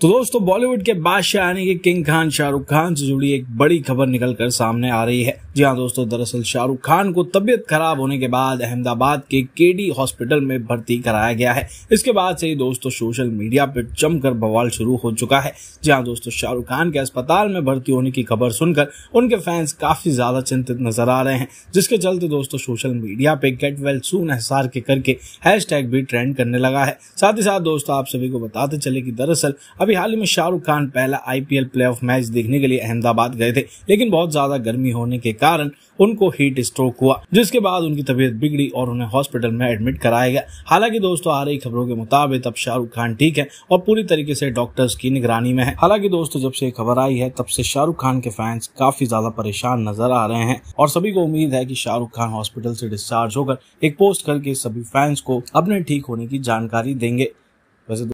तो दोस्तों बॉलीवुड के बादशाह यानी कि किंग खान शाहरुख खान से जुड़ी एक बड़ी खबर निकल कर सामने आ रही है जी हाँ दोस्तों दरअसल शाहरुख खान को तबियत खराब होने के बाद अहमदाबाद के केडी हॉस्पिटल में भर्ती कराया गया है इसके बाद से ही दोस्तों सोशल मीडिया पर जमकर बवाल शुरू हो चुका है जी हाँ दोस्तों शाहरुख खान के अस्पताल में भर्ती होने की खबर सुनकर उनके फैंस काफी ज्यादा चिंतित नजर आ रहे हैं जिसके चलते दोस्तों सोशल मीडिया पे गेट वेल सून एहसार के करके हैश भी ट्रेंड करने लगा है साथ ही साथ दोस्तों आप सभी को बताते चले की दरअसल अभी हाल ही में शाहरुख खान पहला आईपीएल प्लेऑफ मैच देखने के लिए अहमदाबाद गए थे लेकिन बहुत ज्यादा गर्मी होने के कारण उनको हीट स्ट्रोक हुआ जिसके बाद उनकी तबीयत बिगड़ी और उन्हें हॉस्पिटल में एडमिट कराया गया हालांकि दोस्तों आ रही खबरों के मुताबिक अब शाहरुख खान ठीक है और पूरी तरीके से डॉक्टर्स की निगरानी में है हालांकि दोस्तों जब से खबर आई है तब से शाहरुख खान के फैंस काफी ज्यादा परेशान नजर आ रहे हैं और सभी को उम्मीद है की शाहरुख खान हॉस्पिटल से डिस्चार्ज होकर एक पोस्ट करके सभी फैंस को अपने ठीक होने की जानकारी देंगे वैसे